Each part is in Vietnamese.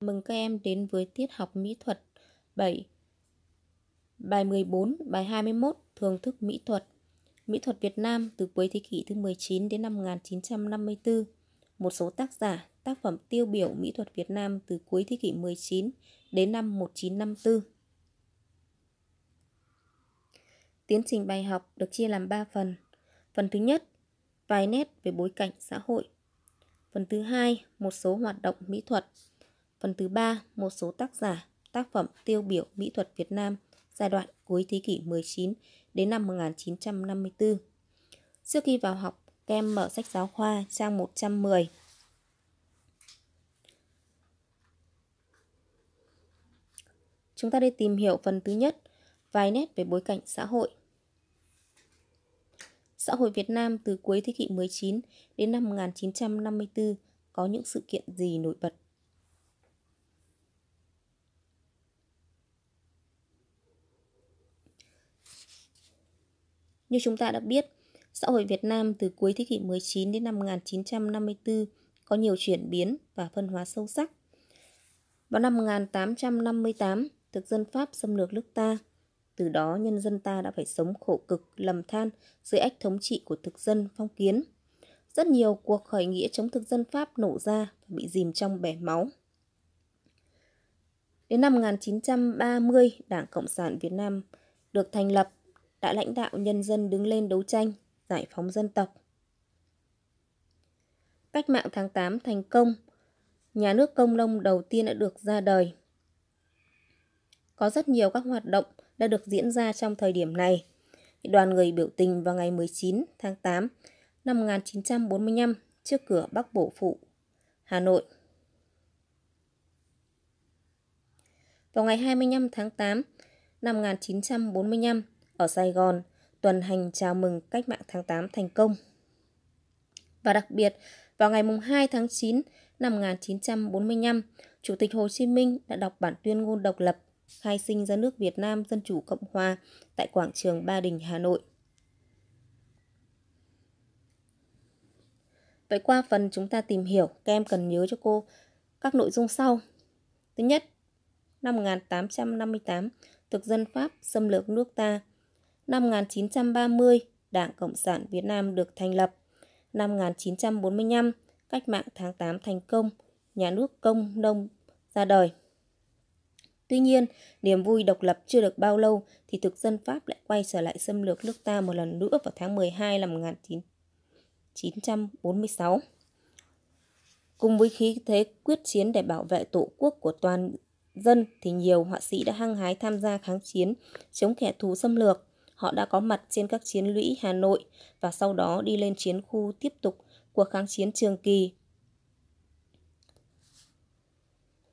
Mừng các em đến với tiết học mỹ thuật 7 Bài 14, bài 21, thường thức mỹ thuật Mỹ thuật Việt Nam từ cuối thế kỷ thứ 19 đến năm 1954 Một số tác giả, tác phẩm tiêu biểu mỹ thuật Việt Nam từ cuối thế kỷ 19 đến năm 1954 Tiến trình bài học được chia làm 3 phần Phần thứ nhất, vài nét về bối cảnh xã hội Phần thứ hai, một số hoạt động mỹ thuật Phần thứ ba, một số tác giả, tác phẩm tiêu biểu mỹ thuật Việt Nam giai đoạn cuối thế kỷ 19 đến năm 1954. Trước khi vào học, kem mở sách giáo khoa trang 110. Chúng ta đi tìm hiểu phần thứ nhất, vài nét về bối cảnh xã hội. Xã hội Việt Nam từ cuối thế kỷ 19 đến năm 1954 có những sự kiện gì nổi bật? Như chúng ta đã biết, xã hội Việt Nam từ cuối thế kỷ 19 đến năm 1954 có nhiều chuyển biến và phân hóa sâu sắc. Vào năm 1858, thực dân Pháp xâm lược nước ta. Từ đó nhân dân ta đã phải sống khổ cực, lầm than dưới ách thống trị của thực dân phong kiến. Rất nhiều cuộc khởi nghĩa chống thực dân Pháp nổ ra và bị dìm trong bể máu. Đến năm 1930, Đảng Cộng sản Việt Nam được thành lập đã lãnh đạo nhân dân đứng lên đấu tranh, giải phóng dân tộc. Cách mạng tháng 8 thành công, nhà nước công nông đầu tiên đã được ra đời. Có rất nhiều các hoạt động đã được diễn ra trong thời điểm này. Đoàn người biểu tình vào ngày 19 tháng 8 năm 1945 trước cửa Bắc Bộ Phụ, Hà Nội. Vào ngày 25 tháng 8 năm 1945, ở Sài Gòn tuần hành chào mừng cách mạng tháng 8 thành công. Và đặc biệt, vào ngày 2 tháng 9 năm 1945, Chủ tịch Hồ Chí Minh đã đọc bản tuyên ngôn độc lập khai sinh ra nước Việt Nam Dân Chủ Cộng Hòa tại quảng trường Ba Đình, Hà Nội. Vậy qua phần chúng ta tìm hiểu, các em cần nhớ cho cô các nội dung sau. Thứ nhất, năm 1858, thực dân Pháp xâm lược nước ta, Năm 1930, Đảng Cộng sản Việt Nam được thành lập. Năm 1945, Cách mạng tháng 8 thành công, nhà nước công nông ra đời. Tuy nhiên, niềm vui độc lập chưa được bao lâu thì thực dân Pháp lại quay trở lại xâm lược nước ta một lần nữa vào tháng 12 năm 1946. Cùng với khí thế quyết chiến để bảo vệ tổ quốc của toàn dân thì nhiều họa sĩ đã hăng hái tham gia kháng chiến chống kẻ thù xâm lược họ đã có mặt trên các chiến lũy Hà Nội và sau đó đi lên chiến khu tiếp tục cuộc kháng chiến trường kỳ.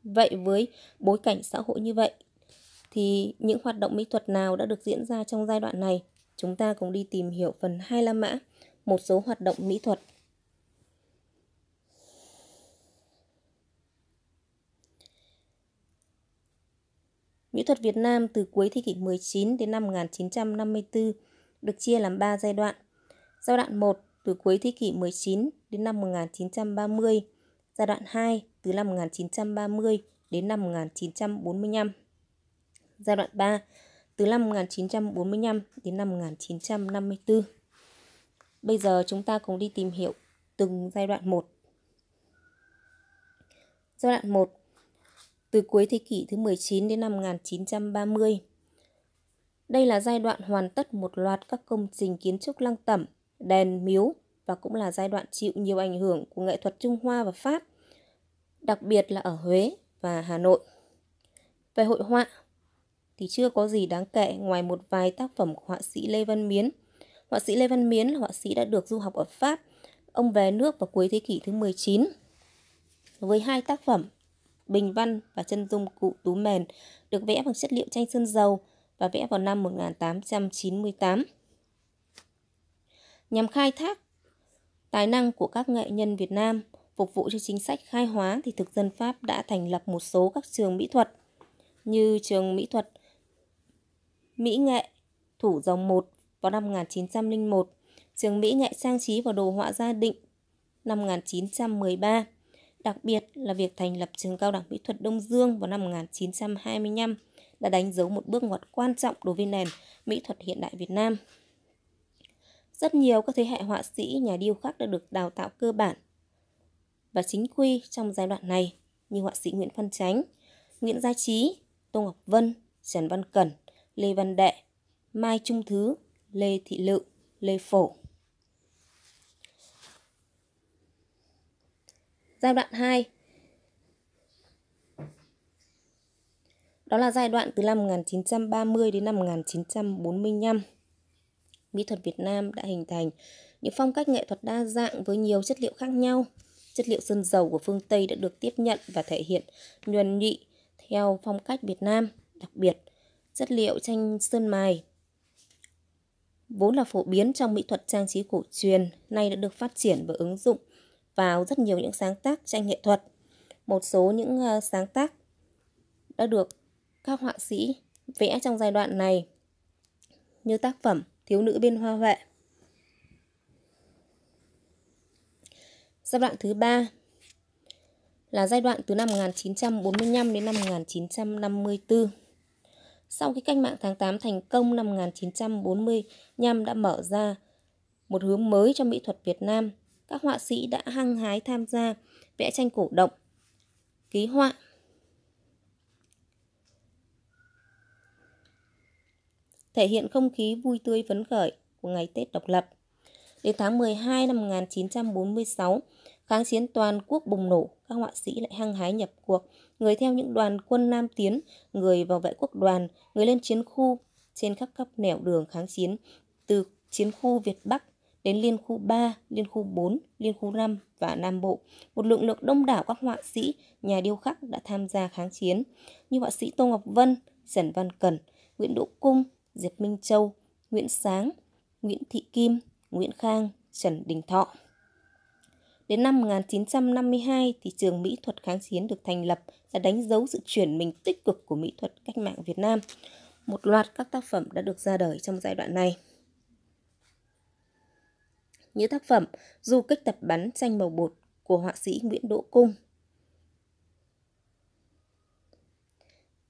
Vậy với bối cảnh xã hội như vậy, thì những hoạt động mỹ thuật nào đã được diễn ra trong giai đoạn này? Chúng ta cùng đi tìm hiểu phần La mã, một số hoạt động mỹ thuật Mỹ thuật Việt Nam từ cuối thế kỷ 19 đến năm 1954 được chia làm 3 giai đoạn. Giai đoạn 1 từ cuối thế kỷ 19 đến năm 1930, giai đoạn 2 từ năm 1930 đến năm 1945. Giai đoạn 3 từ năm 1945 đến năm 1954. Bây giờ chúng ta cùng đi tìm hiểu từng giai đoạn 1. Giai đoạn 1 từ cuối thế kỷ thứ 19 đến năm 1930. Đây là giai đoạn hoàn tất một loạt các công trình kiến trúc lăng tẩm, đèn, miếu và cũng là giai đoạn chịu nhiều ảnh hưởng của nghệ thuật Trung Hoa và Pháp, đặc biệt là ở Huế và Hà Nội. Về hội họa thì chưa có gì đáng kể ngoài một vài tác phẩm của họa sĩ Lê Văn Miến. Họa sĩ Lê Văn Miến là họa sĩ đã được du học ở Pháp. Ông về nước vào cuối thế kỷ thứ 19 với hai tác phẩm bình văn và chân dung cụ Tú Mền được vẽ bằng chất liệu tranh sơn dầu và vẽ vào năm 1898. Nhằm khai thác tài năng của các nghệ nhân Việt Nam phục vụ cho chính sách khai hóa thì thực dân Pháp đã thành lập một số các trường mỹ thuật như trường mỹ thuật Mỹ nghệ Thủ Dầu 1 vào năm 1901, trường Mỹ nghệ trang trí và đồ họa gia định năm 1913 Đặc biệt là việc thành lập trường cao đẳng mỹ thuật Đông Dương vào năm 1925 đã đánh dấu một bước ngoặt quan trọng đối với nền mỹ thuật hiện đại Việt Nam. Rất nhiều các thế hệ họa sĩ, nhà điêu khắc đã được đào tạo cơ bản và chính quy trong giai đoạn này như họa sĩ Nguyễn Văn Chánh, Nguyễn Gia Trí, Tô Ngọc Vân, Trần Văn Cẩn, Lê Văn Đệ, Mai Trung Thứ, Lê Thị Lự, Lê Phổ. giai đoạn 2 Đó là giai đoạn từ năm 1930 đến năm 1945. Mỹ thuật Việt Nam đã hình thành những phong cách nghệ thuật đa dạng với nhiều chất liệu khác nhau. Chất liệu sơn dầu của phương Tây đã được tiếp nhận và thể hiện nhuần nhị theo phong cách Việt Nam, đặc biệt chất liệu tranh sơn mài vốn là phổ biến trong mỹ thuật trang trí cổ truyền, nay đã được phát triển và ứng dụng vào rất nhiều những sáng tác tranh nghệ thuật. Một số những ờ, sáng tác đã được các họa sĩ vẽ trong giai đoạn này như tác phẩm Thiếu nữ bên hoa huệ. Giai đoạn thứ ba là giai đoạn từ năm 1945 đến năm 1954. Sau khi cách mạng tháng 8 thành công năm 1945 đã mở ra một hướng mới cho mỹ thuật Việt Nam – các họa sĩ đã hăng hái tham gia vẽ tranh cổ động, ký họa. Thể hiện không khí vui tươi phấn khởi của ngày Tết độc lập. Đến tháng 12 năm 1946, kháng chiến toàn quốc bùng nổ, các họa sĩ lại hăng hái nhập cuộc, người theo những đoàn quân Nam tiến, người vào vệ quốc đoàn, người lên chiến khu trên khắp các nẻo đường kháng chiến, từ chiến khu Việt Bắc đến Liên khu 3, Liên khu 4, Liên khu 5 và Nam Bộ. Một lượng lượng đông đảo các họa sĩ, nhà điêu khắc đã tham gia kháng chiến như họa sĩ Tô Ngọc Vân, Trần Văn Cẩn, Nguyễn Đỗ Cung, Diệp Minh Châu, Nguyễn Sáng, Nguyễn Thị Kim, Nguyễn Khang, Trần Đình Thọ. Đến năm 1952 thì trường mỹ thuật kháng chiến được thành lập là đánh dấu sự chuyển mình tích cực của mỹ thuật cách mạng Việt Nam. Một loạt các tác phẩm đã được ra đời trong giai đoạn này như tác phẩm Du kích tập bắn tranh màu bột của họa sĩ Nguyễn Đỗ Cung.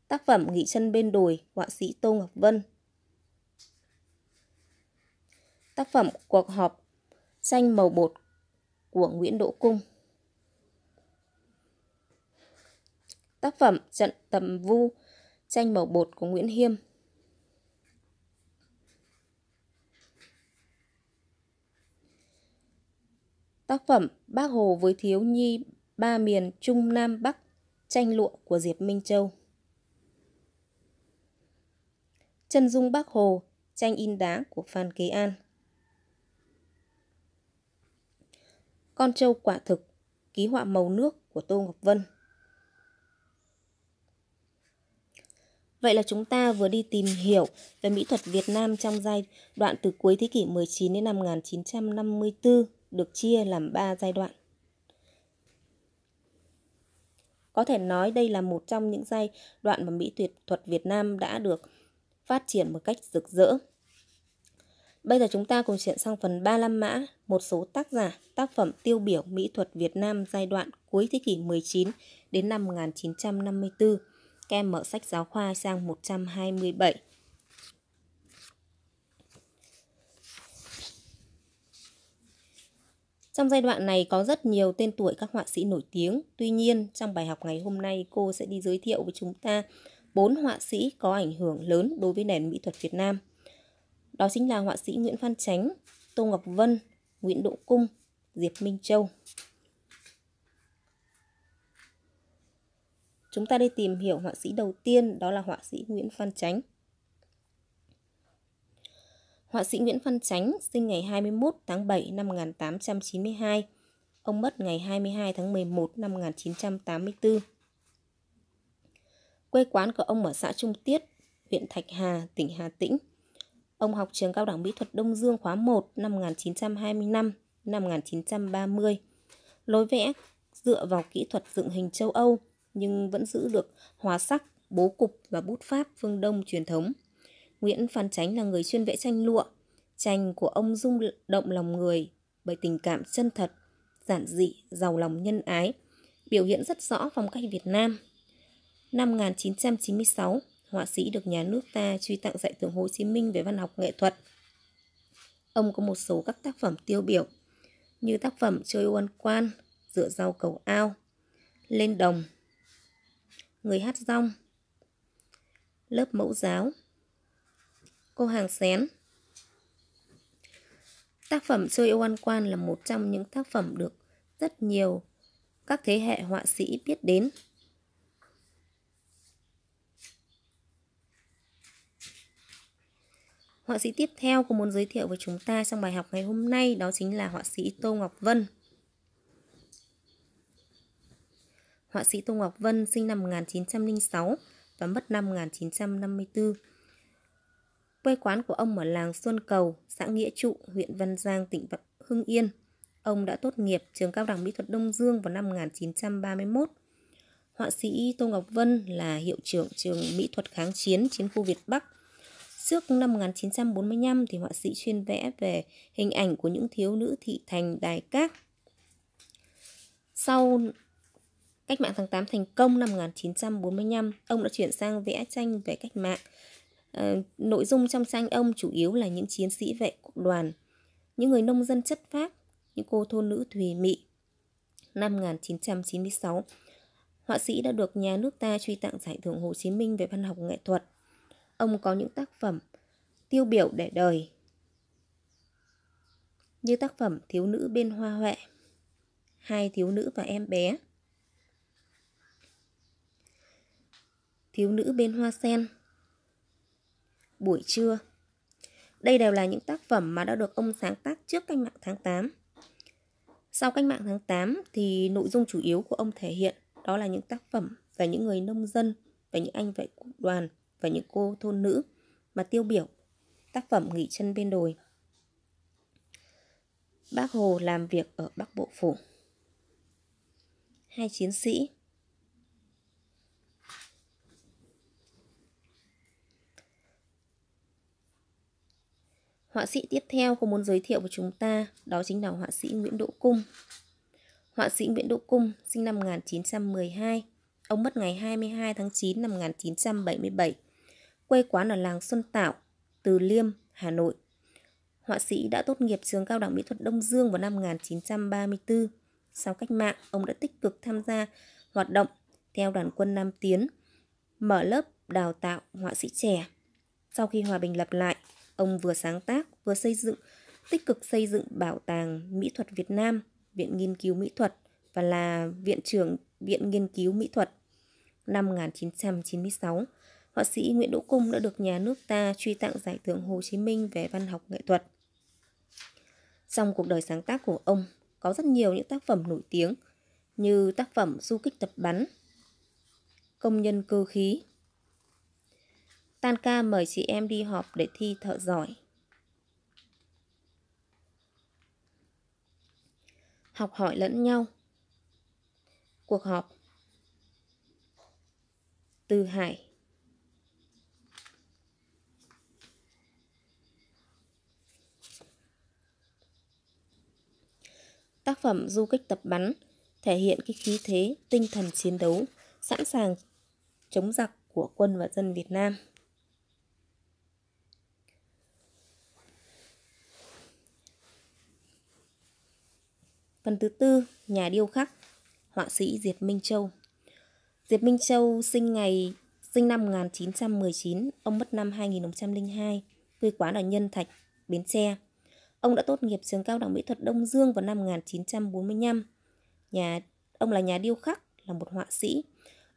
Tác phẩm Nghỉ chân bên đồi, họa sĩ Tô Ngọc Vân. Tác phẩm Cuộc họp tranh màu bột của Nguyễn Đỗ Cung. Tác phẩm Trận tầm vu tranh màu bột của Nguyễn Hiêm tác phẩm Bác Hồ với Thiếu Nhi Ba miền Trung Nam Bắc, tranh lụa của Diệp Minh Châu. Chân dung Bác Hồ, tranh in đá của Phan Kế An. Con trâu quả thực, ký họa màu nước của Tô Ngọc Vân. Vậy là chúng ta vừa đi tìm hiểu về mỹ thuật Việt Nam trong giai đoạn từ cuối thế kỷ 19 đến năm 1954 được chia làm 3 giai đoạn. Có thể nói đây là một trong những giai đoạn mà mỹ tuyệt thuật Việt Nam đã được phát triển một cách rực rỡ. Bây giờ chúng ta cùng chuyển sang phần 35 mã, một số tác giả, tác phẩm tiêu biểu mỹ thuật Việt Nam giai đoạn cuối thế kỷ 19 đến năm 1954. Các em mở sách giáo khoa sang 127. Trong giai đoạn này có rất nhiều tên tuổi các họa sĩ nổi tiếng. Tuy nhiên, trong bài học ngày hôm nay cô sẽ đi giới thiệu với chúng ta bốn họa sĩ có ảnh hưởng lớn đối với nền mỹ thuật Việt Nam. Đó chính là họa sĩ Nguyễn Phan Chánh, Tô Ngọc Vân, Nguyễn Độ Cung, Diệp Minh Châu. Chúng ta đi tìm hiểu họa sĩ đầu tiên đó là họa sĩ Nguyễn Phan Chánh. Họa sĩ Nguyễn Văn Chánh sinh ngày 21 tháng 7 năm 1892. Ông mất ngày 22 tháng 11 năm 1984. Quê quán của ông ở xã Trung Tiết, huyện Thạch Hà, tỉnh Hà Tĩnh. Ông học trường Cao đẳng Mỹ thuật Đông Dương khóa 1 năm 1925 năm 1930. Lối vẽ dựa vào kỹ thuật dựng hình châu Âu nhưng vẫn giữ được hóa sắc, bố cục và bút pháp phương Đông truyền thống. Nguyễn Phan Chánh là người chuyên vẽ tranh lụa. Tranh của ông rung động lòng người bởi tình cảm chân thật, giản dị, giàu lòng nhân ái, biểu hiện rất rõ phong cách Việt Nam. Năm 1996, họa sĩ được nhà nước ta truy tặng giải thưởng Hồ Chí Minh về văn học nghệ thuật. Ông có một số các tác phẩm tiêu biểu như tác phẩm Chơi oan quan, Dựa rau cầu ao, Lên đồng, Người hát rong, Lớp mẫu giáo, Cô hàng xén Tác phẩm Chơi yêu ăn quan là một trong những tác phẩm được rất nhiều các thế hệ họa sĩ biết đến. Họa sĩ tiếp theo cô muốn giới thiệu với chúng ta trong bài học ngày hôm nay đó chính là họa sĩ Tô Ngọc Vân. Họa sĩ Tô Ngọc Vân sinh năm 1906 và mất năm 1954. Quê quán của ông ở làng Xuân Cầu, xã Nghĩa Trụ, huyện Văn Giang, tỉnh Hưng Yên. Ông đã tốt nghiệp trường cao đẳng mỹ thuật Đông Dương vào năm 1931. Họa sĩ Tô Ngọc Vân là hiệu trưởng trường mỹ thuật kháng chiến chiến khu Việt Bắc. Trước năm 1945 thì họa sĩ chuyên vẽ về hình ảnh của những thiếu nữ thị thành đài các. Sau cách mạng tháng 8 thành công năm 1945, ông đã chuyển sang vẽ tranh về cách mạng Ờ, nội dung trong tranh ông chủ yếu là những chiến sĩ vệ quốc đoàn, những người nông dân chất phác, những cô thôn nữ thùy mị. Năm 1996, họa sĩ đã được nhà nước ta truy tặng giải thưởng Hồ Chí Minh về văn học nghệ thuật. Ông có những tác phẩm tiêu biểu để đời như tác phẩm Thiếu nữ bên hoa huệ, Hai thiếu nữ và em bé, Thiếu nữ bên hoa sen, buổi trưa. Đây đều là những tác phẩm mà đã được ông sáng tác trước cách mạng tháng 8. Sau cách mạng tháng 8 thì nội dung chủ yếu của ông thể hiện đó là những tác phẩm về những người nông dân, về những anh vệ quốc đoàn, và những cô thôn nữ mà tiêu biểu tác phẩm Nghỉ chân bên đồi. Bác Hồ làm việc ở Bắc Bộ Phủ. Hai chiến sĩ Họa sĩ tiếp theo cô muốn giới thiệu với chúng ta đó chính là họa sĩ Nguyễn Đỗ Cung. Họa sĩ Nguyễn Đỗ Cung sinh năm 1912. Ông mất ngày 22 tháng 9 năm 1977. Quê quán ở làng Xuân Tạo, Từ Liêm, Hà Nội. Họa sĩ đã tốt nghiệp trường Cao đẳng Mỹ thuật Đông Dương vào năm 1934. Sau cách mạng, ông đã tích cực tham gia hoạt động theo đoàn quân Nam Tiến, mở lớp đào tạo họa sĩ trẻ. Sau khi hòa bình lập lại, Ông vừa sáng tác, vừa xây dựng, tích cực xây dựng Bảo tàng Mỹ thuật Việt Nam, Viện Nghiên cứu Mỹ thuật và là Viện trưởng Viện Nghiên cứu Mỹ thuật. Năm 1996, họa sĩ Nguyễn Đỗ Cung đã được nhà nước ta truy tặng Giải thưởng Hồ Chí Minh về văn học nghệ thuật. Trong cuộc đời sáng tác của ông, có rất nhiều những tác phẩm nổi tiếng như tác phẩm Du kích tập bắn, Công nhân cơ khí, Tan ca mời chị em đi họp để thi thợ giỏi. Học hỏi lẫn nhau. Cuộc họp. Từ Hải. Tác phẩm du kích tập bắn thể hiện cái khí thế, tinh thần chiến đấu, sẵn sàng chống giặc của quân và dân Việt Nam. Phần thứ tư, nhà điêu khắc, họa sĩ Diệp Minh Châu. Diệp Minh Châu sinh ngày sinh năm 1919, ông mất năm 2002, quê quán ở Nhân Thạch, Bến Tre. Ông đã tốt nghiệp trường Cao đẳng Mỹ thuật Đông Dương vào năm 1945. Nhà ông là nhà điêu khắc, là một họa sĩ.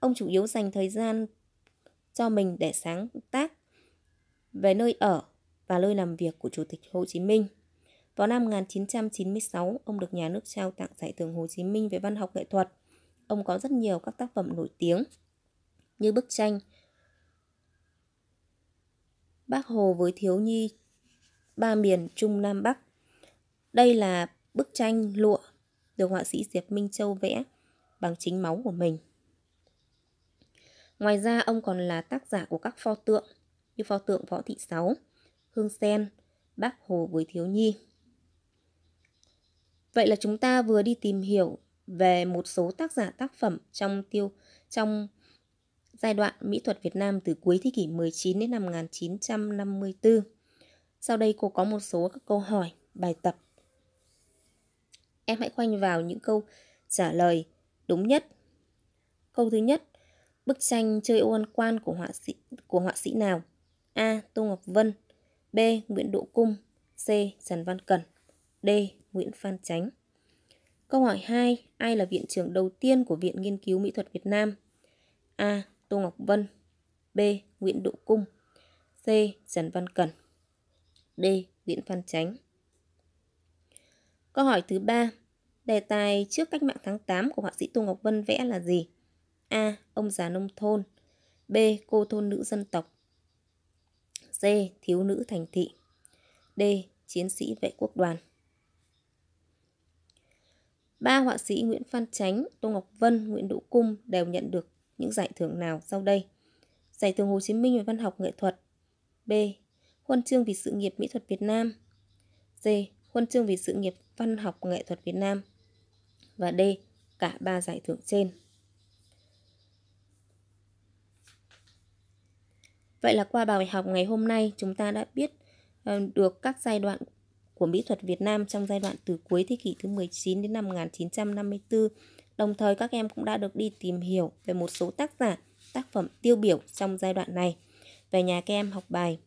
Ông chủ yếu dành thời gian cho mình để sáng tác về nơi ở và nơi làm việc của Chủ tịch Hồ Chí Minh. Vào năm 1996, ông được nhà nước trao tặng Giải thưởng Hồ Chí Minh về văn học nghệ thuật. Ông có rất nhiều các tác phẩm nổi tiếng như bức tranh Bác Hồ với thiếu nhi ba miền Trung Nam Bắc. Đây là bức tranh lụa được họa sĩ Diệp Minh Châu vẽ bằng chính máu của mình. Ngoài ra ông còn là tác giả của các pho tượng như pho tượng Võ Thị Sáu, Hương Sen, Bác Hồ với Thiếu Nhi. Vậy là chúng ta vừa đi tìm hiểu về một số tác giả tác phẩm trong tiêu trong giai đoạn mỹ thuật Việt Nam từ cuối thế kỷ 19 đến năm 1954. Sau đây cô có một số các câu hỏi, bài tập. Em hãy khoanh vào những câu trả lời đúng nhất. Câu thứ nhất, bức tranh chơi ô ăn quan của họa sĩ của họa sĩ nào? A. Tô Ngọc Vân, B. Nguyễn Độ Cung, C. Trần Văn Cẩn, D. Nguyễn Phan Chánh. Câu hỏi 2, ai là viện trưởng đầu tiên của Viện Nghiên cứu Mỹ thuật Việt Nam? A. Tô Ngọc Vân B. Nguyễn Độ Cung C. Trần Văn Cẩn D. Nguyễn Phan Chánh Câu hỏi thứ 3 Đề tài trước cách mạng tháng 8 của họa sĩ Tô Ngọc Vân vẽ là gì? A. Ông già nông thôn B. Cô thôn nữ dân tộc C. Thiếu nữ thành thị D. Chiến sĩ vệ quốc đoàn Ba họa sĩ Nguyễn Phan Chánh, Tô Ngọc Vân, Nguyễn Đỗ Cung đều nhận được những giải thưởng nào sau đây? Giải thưởng Hồ Chí Minh về văn học nghệ thuật. B. Huân chương vì sự nghiệp mỹ thuật Việt Nam. C. Huân chương vì sự nghiệp văn học nghệ thuật Việt Nam. Và D. Cả ba giải thưởng trên. Vậy là qua bài học ngày hôm nay chúng ta đã biết ờ, được các giai đoạn của mỹ thuật Việt Nam trong giai đoạn từ cuối thế kỷ thứ 19 đến năm 1954. Đồng thời các em cũng đã được đi tìm hiểu về một số tác giả, tác phẩm tiêu biểu trong giai đoạn này. Về nhà các em học bài